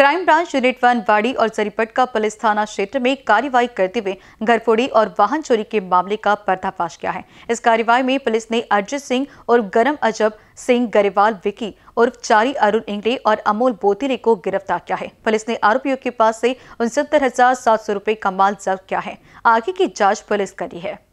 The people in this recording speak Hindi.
क्राइम ब्रांच यूनिट वन वाड़ी और जरीपट का पुलिस थाना क्षेत्र में कार्यवाही करते हुए घरफोड़ी और वाहन चोरी के मामले का पर्दाफाश किया है इस कार्यवाही में पुलिस ने अर्जित सिंह और गरम अजब सिंह गरेवाल विकी उर्फ चारी अरुण इंगड़े और अमोल बोतिले को गिरफ्तार किया है पुलिस ने आरोपियों के पास से उनसत्तर हजार सात सौ रूपए का माल जब्त किया है आगे की जाँच पुलिस करी है